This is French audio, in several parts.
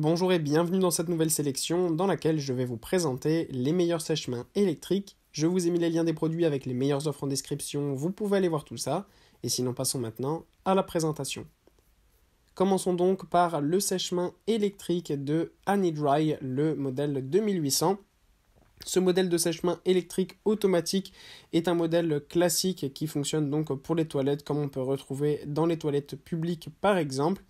Bonjour et bienvenue dans cette nouvelle sélection dans laquelle je vais vous présenter les meilleurs sèches mains électriques. Je vous ai mis les liens des produits avec les meilleures offres en description, vous pouvez aller voir tout ça. Et sinon, passons maintenant à la présentation. Commençons donc par le sèche-main électrique de Anidry, le modèle 2800. Ce modèle de sèche-main électrique automatique est un modèle classique qui fonctionne donc pour les toilettes comme on peut retrouver dans les toilettes publiques par exemple.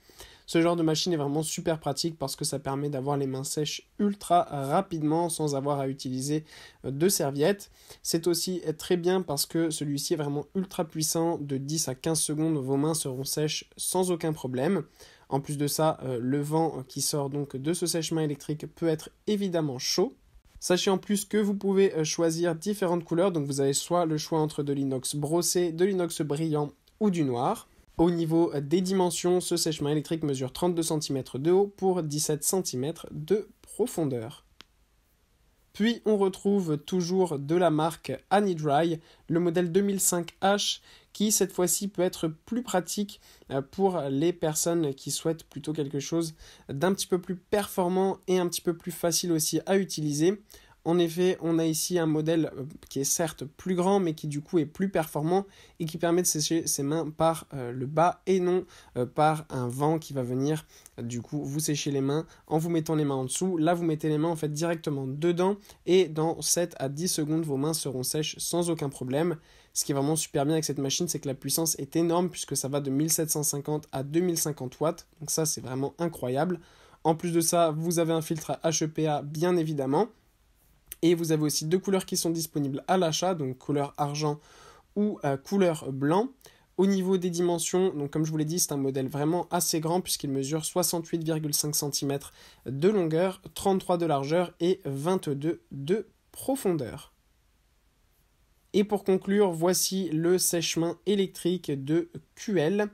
Ce genre de machine est vraiment super pratique parce que ça permet d'avoir les mains sèches ultra rapidement sans avoir à utiliser euh, de serviettes. C'est aussi très bien parce que celui-ci est vraiment ultra puissant. De 10 à 15 secondes, vos mains seront sèches sans aucun problème. En plus de ça, euh, le vent qui sort donc de ce sèche-main électrique peut être évidemment chaud. Sachez en plus que vous pouvez euh, choisir différentes couleurs, donc vous avez soit le choix entre de l'inox brossé, de l'inox brillant ou du noir. Au niveau des dimensions, ce sèchement électrique mesure 32 cm de haut pour 17 cm de profondeur. Puis on retrouve toujours de la marque Anidry, le modèle 2005H, qui cette fois-ci peut être plus pratique euh, pour les personnes qui souhaitent plutôt quelque chose d'un petit peu plus performant et un petit peu plus facile aussi à utiliser. En effet, on a ici un modèle euh, qui est certes plus grand, mais qui du coup est plus performant et qui permet de sécher ses mains par euh, le bas et non euh, par un vent qui va venir du coup vous sécher les mains en vous mettant les mains en dessous. Là, vous mettez les mains en fait directement dedans et dans 7 à 10 secondes, vos mains seront sèches sans aucun problème. Ce qui est vraiment super bien avec cette machine, c'est que la puissance est énorme puisque ça va de 1750 à 2050 watts. Donc ça, c'est vraiment incroyable. En plus de ça, vous avez un filtre à HEPA bien évidemment. Et vous avez aussi deux couleurs qui sont disponibles à l'achat, donc couleur argent ou euh, couleur blanc. Au niveau des dimensions, donc comme je vous l'ai dit, c'est un modèle vraiment assez grand puisqu'il mesure 68,5 cm de longueur, 33 de largeur et 22 de profondeur. Et pour conclure, voici le sèche-main électrique de QL.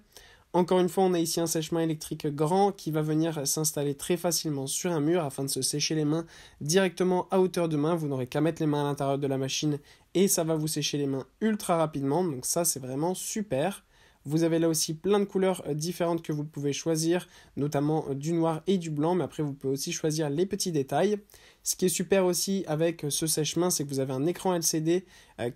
Encore une fois, on a ici un sèche-main électrique grand qui va venir s'installer très facilement sur un mur afin de se sécher les mains directement à hauteur de main. Vous n'aurez qu'à mettre les mains à l'intérieur de la machine et ça va vous sécher les mains ultra rapidement. Donc ça, c'est vraiment super. Vous avez là aussi plein de couleurs euh, différentes que vous pouvez choisir, notamment euh, du noir et du blanc, mais après vous pouvez aussi choisir les petits détails. Ce qui est super aussi avec euh, ce sèche-main, c'est que vous avez un écran LCD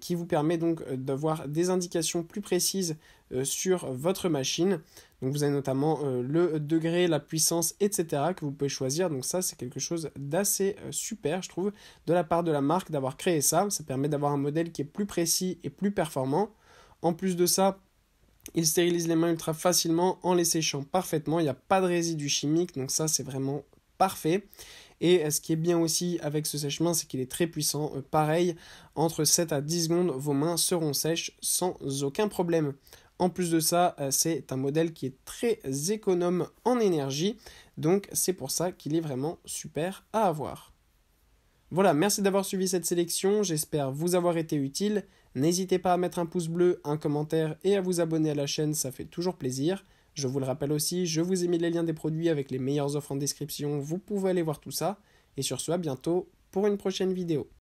qui vous permet donc d'avoir des indications plus précises euh, sur votre machine. Donc vous avez notamment euh, le degré, la puissance, etc. que vous pouvez choisir. Donc ça c'est quelque chose d'assez euh, super je trouve de la part de la marque d'avoir créé ça. Ça permet d'avoir un modèle qui est plus précis et plus performant. En plus de ça, il stérilise les mains ultra facilement en les séchant parfaitement. Il n'y a pas de résidus chimiques, donc ça c'est vraiment parfait. Et ce qui est bien aussi avec ce sèche-main, c'est qu'il est très puissant. pareil, entre 7 à 10 secondes, vos mains seront sèches sans aucun problème. En plus de ça, euh, c'est un modèle qui est très économe en énergie, donc c'est pour ça qu'il est vraiment super à avoir. Voilà, merci d'avoir suivi cette sélection, j'espère vous avoir été utile. N'hésitez pas à mettre un pouce bleu, un commentaire et à vous abonner à la chaîne, ça fait toujours plaisir. Je vous le rappelle aussi, je vous ai mis les liens des produits avec les meilleures offres en description, vous pouvez aller voir tout ça. Et sur ce, à bientôt pour une prochaine vidéo.